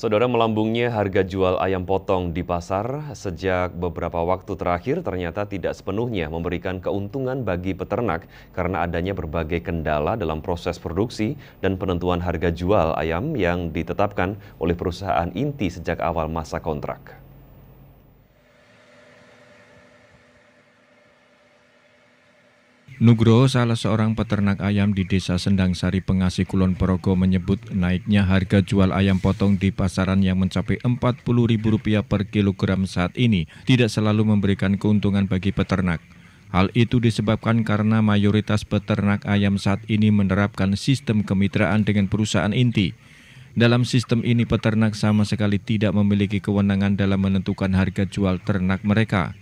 Saudara melambungnya harga jual ayam potong di pasar sejak beberapa waktu terakhir ternyata tidak sepenuhnya memberikan keuntungan bagi peternak karena adanya berbagai kendala dalam proses produksi dan penentuan harga jual ayam yang ditetapkan oleh perusahaan inti sejak awal masa kontrak. Nugroho, salah seorang peternak ayam di Desa Sendang Sari Pengasih Kulon Progo menyebut naiknya harga jual ayam potong di pasaran yang mencapai Rp40.000 per kilogram saat ini tidak selalu memberikan keuntungan bagi peternak. Hal itu disebabkan karena mayoritas peternak ayam saat ini menerapkan sistem kemitraan dengan perusahaan inti. Dalam sistem ini peternak sama sekali tidak memiliki kewenangan dalam menentukan harga jual ternak mereka.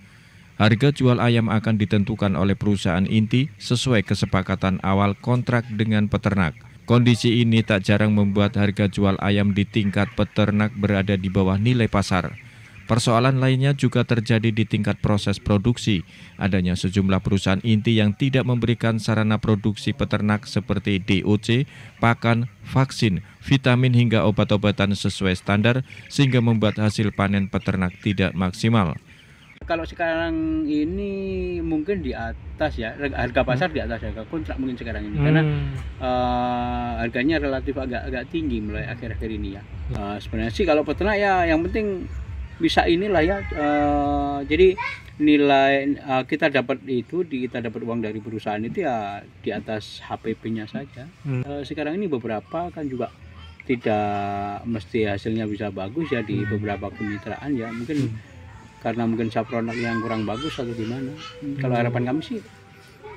Harga jual ayam akan ditentukan oleh perusahaan inti sesuai kesepakatan awal kontrak dengan peternak. Kondisi ini tak jarang membuat harga jual ayam di tingkat peternak berada di bawah nilai pasar. Persoalan lainnya juga terjadi di tingkat proses produksi. Adanya sejumlah perusahaan inti yang tidak memberikan sarana produksi peternak seperti DOC, pakan, vaksin, vitamin hingga obat-obatan sesuai standar sehingga membuat hasil panen peternak tidak maksimal kalau sekarang ini mungkin di atas ya harga pasar hmm. di atas harga kontrak mungkin sekarang ini hmm. karena uh, harganya relatif agak agak tinggi mulai akhir-akhir ini ya. Uh, sebenarnya sih kalau peternak ya yang penting bisa inilah ya uh, jadi nilai uh, kita dapat itu di, kita dapat uang dari perusahaan itu ya di atas HPP-nya saja hmm. uh, sekarang ini beberapa kan juga tidak mesti hasilnya bisa bagus ya di hmm. beberapa kemitraan ya mungkin hmm karena mungkin sapronak yang kurang bagus atau gimana hmm. kalau harapan kami sih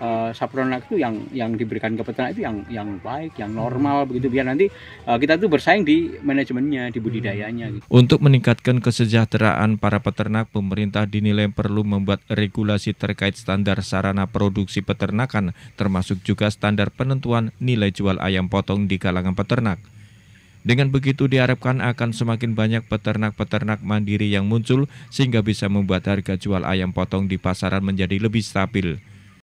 uh, sapronak itu yang yang diberikan ke peternak itu yang yang baik yang normal hmm. begitu biar nanti uh, kita tuh bersaing di manajemennya di budidayanya hmm. gitu. untuk meningkatkan kesejahteraan para peternak pemerintah dinilai perlu membuat regulasi terkait standar sarana produksi peternakan termasuk juga standar penentuan nilai jual ayam potong di kalangan peternak dengan begitu diharapkan akan semakin banyak peternak-peternak mandiri yang muncul sehingga bisa membuat harga jual ayam potong di pasaran menjadi lebih stabil.